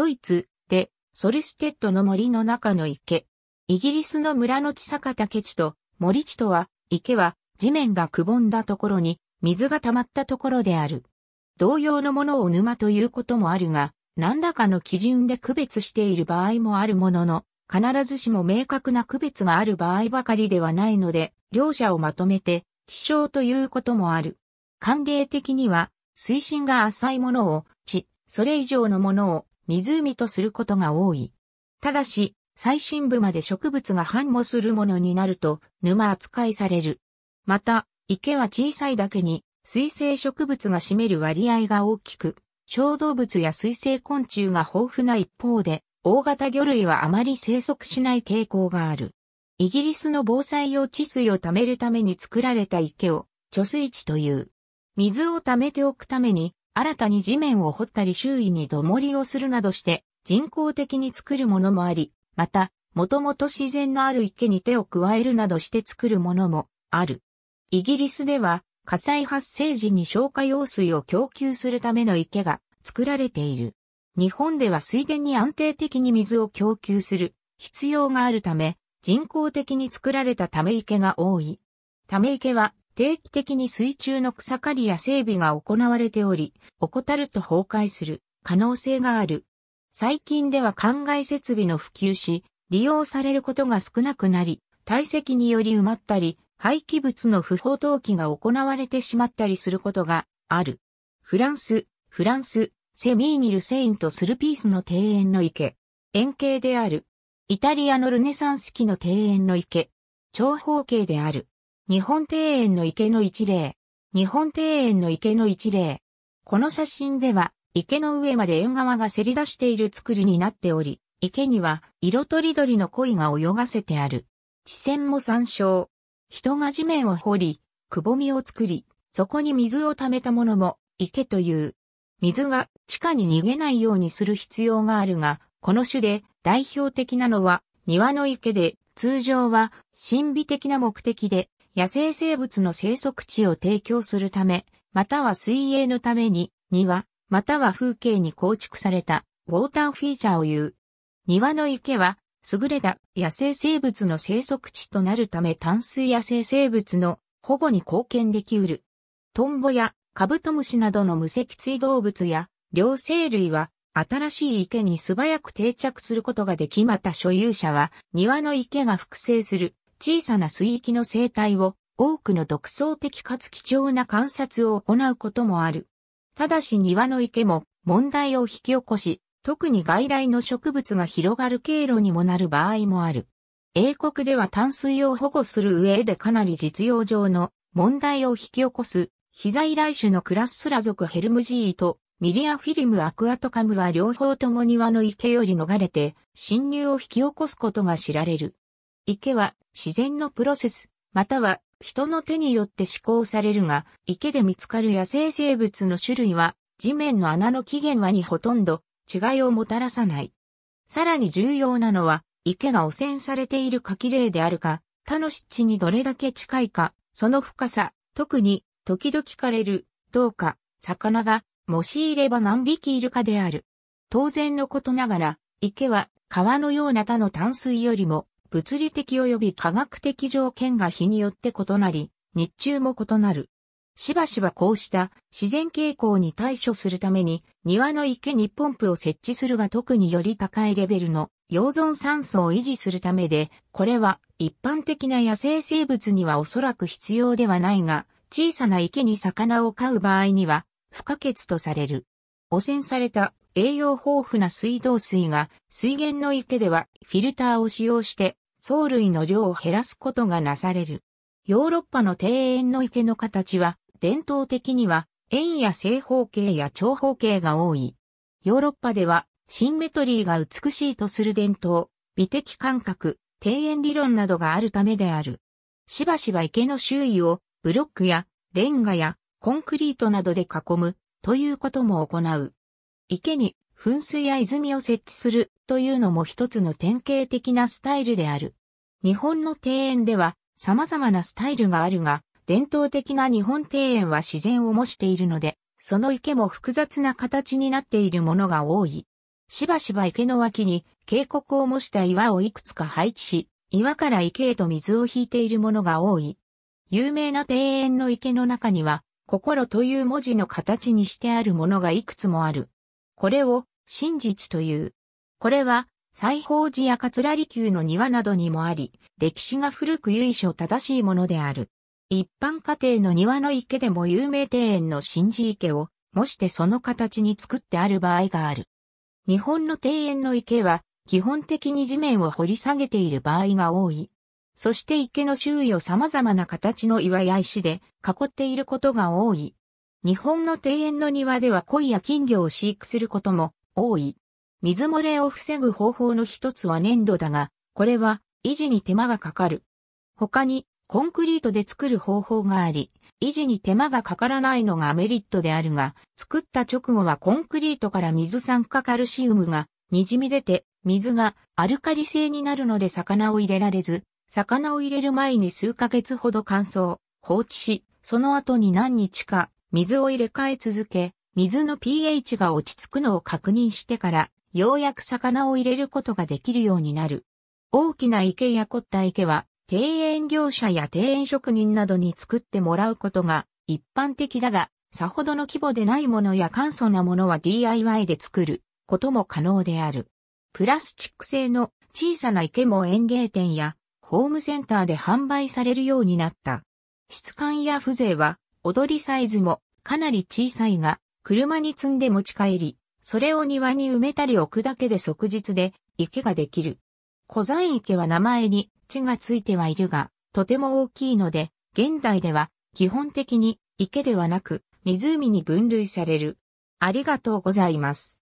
ドイツ、で、ソルステッドの森の中の池。イギリスの村の地坂竹地と森地とは、池は地面がくぼんだところに水が溜まったところである。同様のものを沼ということもあるが、何らかの基準で区別している場合もあるものの、必ずしも明確な区別がある場合ばかりではないので、両者をまとめて、地小ということもある。歓迎的には、水深が浅いものを、地、それ以上のものを、湖とすることが多い。ただし、最深部まで植物が繁茂するものになると沼扱いされる。また、池は小さいだけに水生植物が占める割合が大きく、小動物や水生昆虫が豊富な一方で、大型魚類はあまり生息しない傾向がある。イギリスの防災用治水を貯めるために作られた池を貯水池という。水を貯めておくために新たに地面を掘ったり周囲に土盛りをするなどして人工的に作るものもあり、また、もともと自然のある池に手を加えるなどして作るものもある。イギリスでは火災発生時に消火用水を供給するための池が作られている。日本では水田に安定的に水を供給する必要があるため、人工的に作られたため池が多い。ため池は定期的に水中の草刈りや整備が行われており、怠ると崩壊する可能性がある。最近では灌漑設備の普及し、利用されることが少なくなり、堆積により埋まったり、廃棄物の不法投棄が行われてしまったりすることがある。フランス、フランス、セミーニル・セイント・スルピースの庭園の池。円形である。イタリアのルネサンス期の庭園の池。長方形である。日本庭園の池の一例。日本庭園の池の一例。この写真では、池の上まで縁側がせり出している作りになっており、池には色とりどりの鯉が泳がせてある。地線も参照。人が地面を掘り、くぼみを作り、そこに水を溜めたものも池という。水が地下に逃げないようにする必要があるが、この種で代表的なのは庭の池で、通常は神秘的な目的で野生生物の生息地を提供するため、または水泳のために、庭、または風景に構築された、ウォーターフィーチャーを言う。庭の池は、優れた野生生物の生息地となるため淡水野生生物の保護に貢献できうる。トンボやカブトムシなどの無脊椎動物や両生類は新しい池に素早く定着することができまた所有者は庭の池が複製する小さな水域の生態を多くの独創的かつ貴重な観察を行うこともある。ただし庭の池も問題を引き起こし、特に外来の植物が広がる経路にもなる場合もある。英国では淡水を保護する上でかなり実用上の問題を引き起こす、非在来種のクラス。スラ属ヘルムジーとミリアフィリムアクアトカムは両方とも庭の池より逃れて侵入を引き起こすことが知られる。池は自然のプロセス、または人の手によって施行されるが、池で見つかる野生生物の種類は、地面の穴の起源はにほとんど違いをもたらさない。さらに重要なのは、池が汚染されているかき麗であるか、他の湿地にどれだけ近いか、その深さ、特に、時々枯れる、どうか、魚が、もしいれば何匹いるかである。当然のことながら、池は川のような他の淡水よりも物理的及び科学的条件が日によって異なり、日中も異なる。しばしばこうした自然傾向に対処するために庭の池にポンプを設置するが特により高いレベルの溶存酸素を維持するためで、これは一般的な野生生物にはおそらく必要ではないが、小さな池に魚を飼う場合には不可欠とされる。汚染された栄養豊富な水道水が水源の池ではフィルターを使用して藻類の量を減らすことがなされる。ヨーロッパの庭園の池の形は、伝統的には、円や正方形や長方形が多い。ヨーロッパでは、シンメトリーが美しいとする伝統、美的感覚、庭園理論などがあるためである。しばしば池の周囲を、ブロックや、レンガや、コンクリートなどで囲む、ということも行う。池に噴水や泉を設置するというのも一つの典型的なスタイルである。日本の庭園では様々なスタイルがあるが、伝統的な日本庭園は自然を模しているので、その池も複雑な形になっているものが多い。しばしば池の脇に渓谷を模した岩をいくつか配置し、岩から池へと水を引いているものが多い。有名な庭園の池の中には、心という文字の形にしてあるものがいくつもある。これを真実という。これは、西宝寺や桂離宮の庭などにもあり、歴史が古く由緒正しいものである。一般家庭の庭の池でも有名庭園の真寺池を模してその形に作ってある場合がある。日本の庭園の池は基本的に地面を掘り下げている場合が多い。そして池の周囲を様々な形の岩や石で囲っていることが多い。日本の庭園の庭では鯉や金魚を飼育することも多い。水漏れを防ぐ方法の一つは粘土だが、これは維持に手間がかかる。他にコンクリートで作る方法があり、維持に手間がかからないのがメリットであるが、作った直後はコンクリートから水酸化カルシウムが滲み出て、水がアルカリ性になるので魚を入れられず、魚を入れる前に数ヶ月ほど乾燥、放置し、その後に何日か水を入れ替え続け、水の pH が落ち着くのを確認してから、ようやく魚を入れることができるようになる。大きな池や凝った池は、庭園業者や庭園職人などに作ってもらうことが一般的だが、さほどの規模でないものや簡素なものは DIY で作ることも可能である。プラスチック製の小さな池も園芸店やホームセンターで販売されるようになった。質感や風情は踊りサイズもかなり小さいが、車に積んで持ち帰り、それを庭に埋めたり置くだけで即日で池ができる。古山池は名前に地がついてはいるが、とても大きいので、現代では基本的に池ではなく湖に分類される。ありがとうございます。